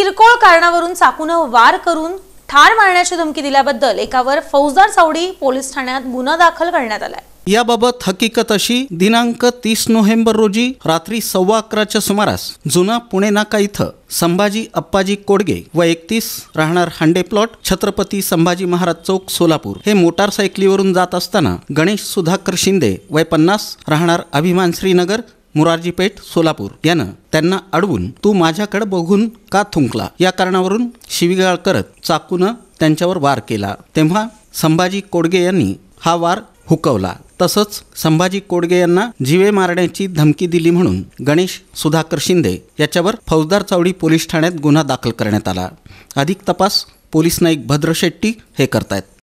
किरकोळ कारणावरून चाकूनं वार करून ठार मारण्याची धमकी दिल्याबद्दल एकावर फौजदार सावडी पोलीस ठाण्यात गुन्हा दाखल करण्यात आलाय याबाबत हकीकत अशी दिनांक तीस नोव्हेंबर रोजी रात्री सव्वा अकराच्या सुमारास जुना पुणे नाका इथं संभाजी अप्पाजी कोडगे व एकतीस राहणार हांडे प्लॉट छत्रपती संभाजी महाराज चौक सोलापूर हे मोटारसायकलीवरून जात असताना गणेश सुधाकर शिंदे वय पन्नास राहणार अभिमान श्रीनगर मुरारजी पेठ सोलापूर यानं त्यांना अडवून तू माझ्याकडे बघून का थुंकला या कारणावरून शिवीगाळ करत चाकूनं त्यांच्यावर वार केला तेव्हा संभाजी कोडगे यांनी हा वार हुकवला तसंच संभाजी कोडगे यांना जीवे मारण्याची धमकी दिली म्हणून गणेश सुधाकर शिंदे याच्यावर फौजदार चावडी पोलीस ठाण्यात गुन्हा दाखल करण्यात आला अधिक तपास पोलीस नाईक भद्र शेट्टी हे करतायत